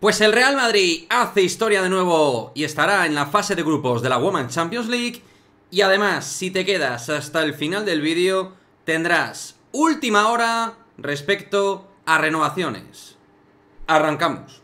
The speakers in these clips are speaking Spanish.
Pues el Real Madrid hace historia de nuevo y estará en la fase de grupos de la Women Champions League. Y además, si te quedas hasta el final del vídeo, tendrás última hora respecto a renovaciones. Arrancamos.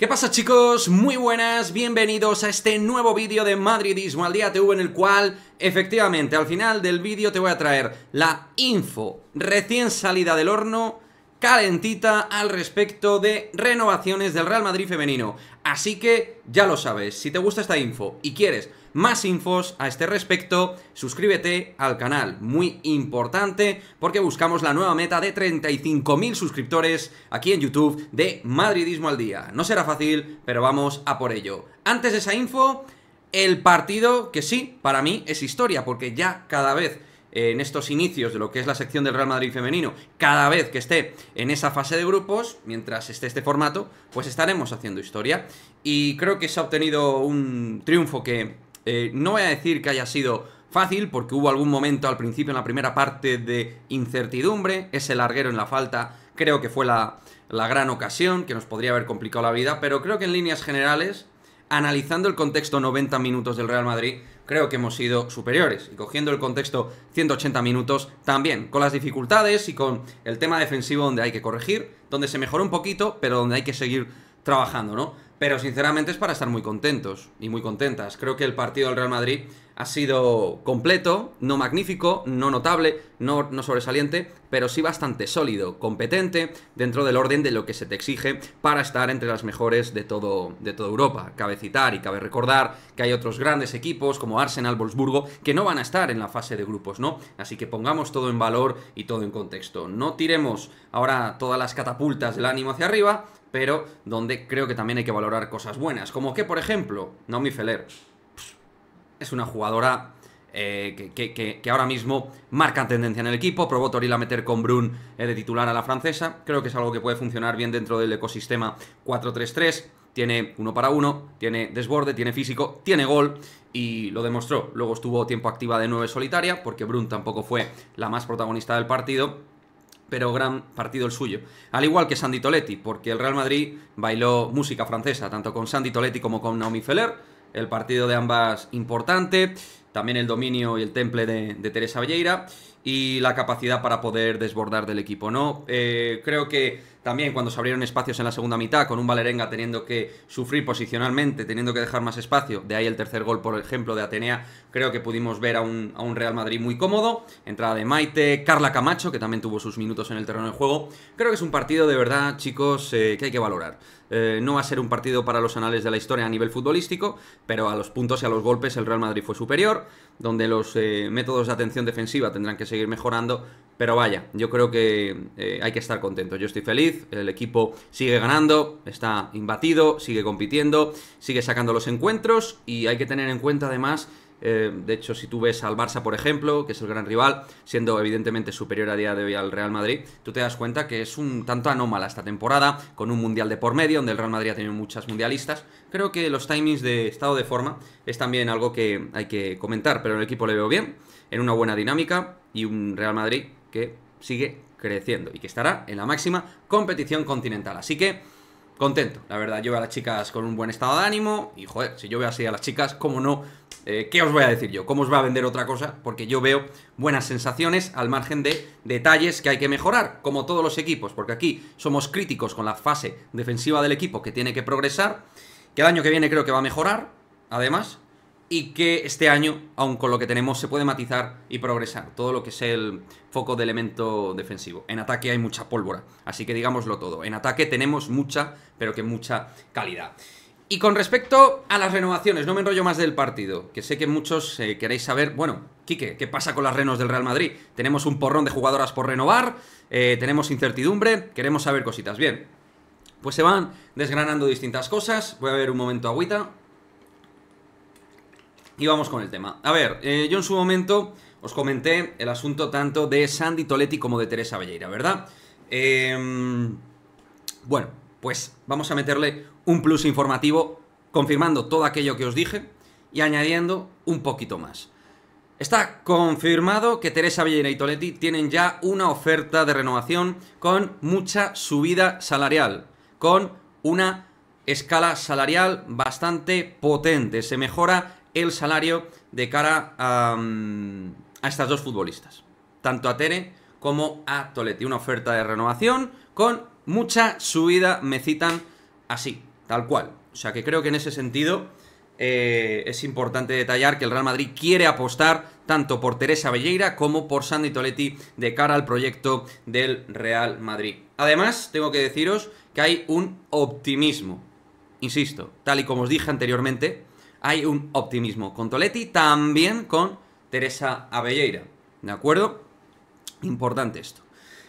¿Qué pasa chicos? Muy buenas, bienvenidos a este nuevo vídeo de Madridismo al día TV en el cual efectivamente al final del vídeo te voy a traer la info recién salida del horno calentita al respecto de renovaciones del Real Madrid femenino. Así que ya lo sabes, si te gusta esta info y quieres más infos a este respecto, suscríbete al canal, muy importante porque buscamos la nueva meta de 35.000 suscriptores aquí en YouTube de Madridismo al Día. No será fácil, pero vamos a por ello. Antes de esa info, el partido que sí, para mí es historia porque ya cada vez en estos inicios de lo que es la sección del Real Madrid femenino, cada vez que esté en esa fase de grupos, mientras esté este formato, pues estaremos haciendo historia. Y creo que se ha obtenido un triunfo que eh, no voy a decir que haya sido fácil, porque hubo algún momento al principio en la primera parte de incertidumbre, ese larguero en la falta, creo que fue la gran ocasión que nos podría haber complicado la vida, pero creo que en líneas generales analizando el contexto 90 minutos del Real Madrid, creo que hemos sido superiores. Y cogiendo el contexto 180 minutos también, con las dificultades y con el tema defensivo donde hay que corregir, donde se mejoró un poquito, pero donde hay que seguir trabajando, ¿no? Pero sinceramente es para estar muy contentos y muy contentas. Creo que el partido del Real Madrid ha sido completo, no magnífico, no notable, no, no, sobresaliente, pero sí bastante sólido, competente, dentro del orden de lo que se te exige para estar entre las mejores de, todo, de toda Europa. Cabe citar y cabe recordar que hay otros grandes equipos como Arsenal, Wolfsburgo, que no van a estar en la fase de grupos, ¿no? Así que pongamos todo en valor y todo en contexto. No tiremos ahora todas las catapultas del ánimo hacia arriba, pero donde creo que también hay que valorar cosas buenas. Como que, por ejemplo, Naomi Feller es una jugadora eh, que, ahora mismo marca tendencia en el equipo. Probó Toril a meter con Brun eh, de titular a la francesa. Creo que es algo que puede funcionar bien dentro del ecosistema 4-3-3. Tiene uno para uno, tiene desborde, tiene físico, tiene gol y lo demostró. Luego estuvo tiempo activa de 9 solitaria porque Brun tampoco fue la más protagonista del partido pero gran partido el suyo. Al igual que Sandy Toletti, porque el Real Madrid bailó música francesa, tanto con Sandy Toletti como con Naomi Feller. El partido de ambas importante también el dominio y el temple de, Teresa Valleira y la capacidad para poder desbordar del equipo, ¿no? Eh, creo que también cuando se abrieron espacios en la segunda mitad, con un Valerenga teniendo que sufrir posicionalmente, teniendo que dejar más espacio, de ahí el tercer gol, por ejemplo, de Atenea, creo que pudimos ver a un, Real Madrid muy cómodo, entrada de Maite, Carla Camacho, que también tuvo sus minutos en el terreno de juego, creo que es un partido de verdad, chicos, eh, que hay que valorar. Eh, no va a ser un partido para los anales de la historia a nivel futbolístico, pero a los puntos y a los golpes el Real Madrid fue superior, donde los eh, métodos de atención defensiva tendrán que seguir mejorando. Pero vaya, yo creo que eh, hay que estar contento Yo estoy feliz, el equipo sigue ganando, está imbatido, sigue compitiendo, sigue sacando los encuentros y hay que tener en cuenta además eh, de hecho, si tú ves al Barça, por ejemplo, que es el gran rival, siendo evidentemente superior a día de hoy al Real Madrid, tú te das cuenta que es un tanto anómala esta temporada, con un mundial de por medio, donde el Real Madrid ha tenido muchas mundialistas. Creo que los timings de estado de forma es también algo que hay que comentar, pero el equipo le veo bien, en una buena dinámica y un Real Madrid que sigue creciendo y que estará en la máxima competición continental. Así que contento, la verdad. Yo veo a las chicas con un buen estado de ánimo y, joder, si yo veo así a las chicas, ¿cómo no? Eh, ¿Qué os voy a decir yo? ¿Cómo os va a vender otra cosa? Porque yo veo buenas sensaciones al margen de detalles que hay que mejorar, como todos los equipos, porque aquí somos críticos con la fase defensiva del equipo que tiene que progresar, que el año que viene creo que va a mejorar, además, y que este año, aun con lo que tenemos, se puede matizar y progresar. Todo lo que es el foco de elemento defensivo. En ataque hay mucha pólvora, así que digámoslo todo. En ataque tenemos mucha, pero que mucha calidad. Y con respecto a las renovaciones, no me enrollo más del partido, que sé que muchos eh, queréis saber, bueno, Quique, ¿qué pasa con las renos del Real Madrid? Tenemos un porrón de jugadoras por renovar, eh, tenemos incertidumbre, queremos saber cositas. Bien, pues se van desgranando distintas cosas, voy a ver un momento agüita. Y vamos con el tema. A ver, eh, yo en su momento os comenté el asunto tanto de Sandy Toletti como de Teresa Velleira, ¿verdad? Em, bueno, pues vamos a meterle un plus informativo confirmando todo aquello que os dije y añadiendo un poquito más. Está confirmado que Teresa Villena y Toletti tienen ya una oferta de renovación con mucha subida salarial, con una escala salarial bastante potente. Se mejora el salario de cara mm, a, estas dos futbolistas, tanto a Tere como a Toletti. Una oferta de renovación con mucha subida, me citan así, tal cual. O sea que creo que en ese sentido eh, es importante detallar que el Real Madrid quiere apostar tanto por Teresa Velleira como por Sandy Toletti de cara al proyecto del Real Madrid. Además, tengo que deciros que hay un optimismo. Insisto, tal y como os dije anteriormente, hay un optimismo con Toletti, también con Teresa Abelleira. ¿De acuerdo? Importante esto.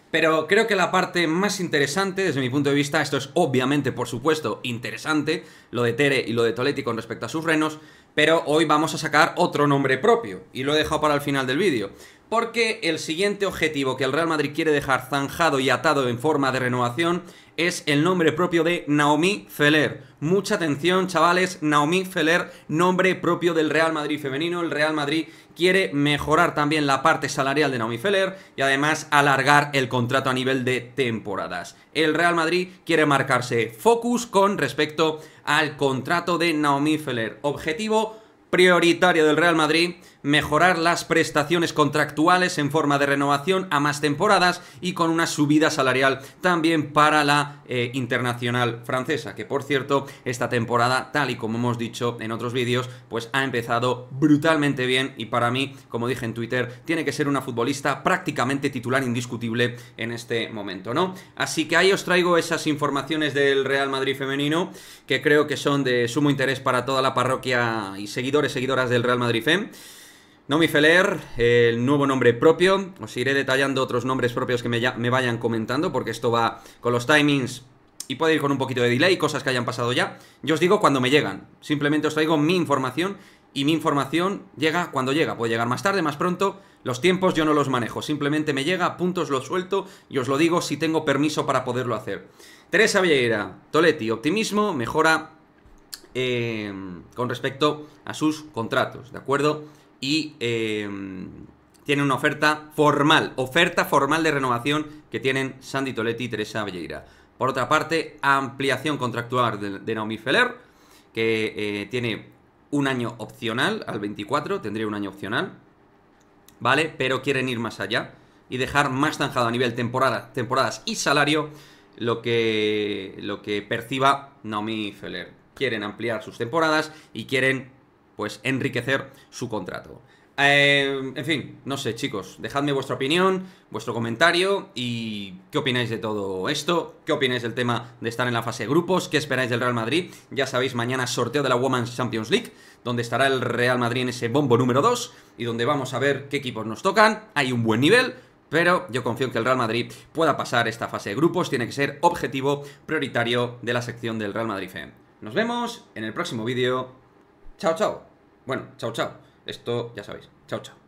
Pero creo que la parte más interesante, desde mi punto de vista, esto es obviamente, por supuesto, interesante, lo de Tere y lo de Toletti con respecto a sus renos, pero hoy vamos a sacar otro nombre propio, y lo he dejado para el final del vídeo porque el siguiente objetivo que el Real Madrid quiere dejar zanjado y atado en forma de renovación es el nombre propio de Naomi Feller. Mucha atención, chavales, Naomi Feller, nombre propio del Real Madrid femenino. El Real Madrid quiere mejorar también la parte salarial de Naomi Feller y además alargar el contrato a nivel de temporadas. El Real Madrid quiere marcarse focus con respecto al contrato de Naomi Feller. Objetivo prioritario del Real Madrid mejorar las prestaciones contractuales en forma de renovación a más temporadas y con una subida salarial también para la eh, internacional francesa, que por cierto, esta temporada, tal y como hemos dicho en otros vídeos, pues ha empezado brutalmente bien y para mí, como dije en Twitter, tiene que ser una futbolista prácticamente titular indiscutible en este momento, ¿no? Así que ahí os traigo esas informaciones del Real Madrid femenino, que creo que son de sumo interés para toda la parroquia y seguidores, seguidoras del Real Madrid FEM. Nomi Feller, el nuevo nombre propio. Os iré detallando otros nombres propios que me, vayan comentando, porque esto va con los timings y puede ir con un poquito de delay, cosas que hayan pasado ya. Yo os digo cuando me llegan. Simplemente os traigo mi información y mi información llega cuando llega. Puede llegar más tarde, más pronto. Los tiempos yo no los manejo. Simplemente me llega, puntos los suelto y os lo digo si tengo permiso para poderlo hacer. Teresa Vieira, Toletti, optimismo, mejora eh, con respecto a sus contratos, ¿de acuerdo? y tienen em, tiene una oferta formal, oferta formal de renovación que tienen Sandy Toletti y Teresa Valleira. Por otra parte, ampliación contractual de, Naomi Feller, que eh, tiene un año opcional al 24, tendría un año opcional, ¿vale? Pero quieren ir más allá y dejar más zanjado a nivel temporada, temporadas y salario lo que, lo que perciba Naomi Feller. Quieren ampliar sus temporadas y quieren pues enriquecer su contrato. Eh, en fin, no sé, chicos, dejadme vuestra opinión, vuestro comentario y qué opináis de todo esto, qué opináis del tema de estar en la fase de grupos, qué esperáis del Real Madrid. Ya sabéis, mañana sorteo de la Women's Champions League, donde estará el Real Madrid en ese bombo número 2 y donde vamos a ver qué equipos nos tocan. Hay un buen nivel, pero yo confío en que el Real Madrid pueda pasar esta fase de grupos, tiene que ser objetivo prioritario de la sección del Real Madrid e Nos vemos en el próximo vídeo. Chao, chao. Bueno, chao, chao. Esto ya sabéis. Chao, chao.